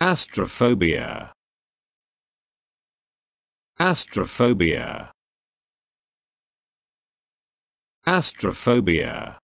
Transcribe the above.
Astrophobia. Astrophobia. Astrophobia.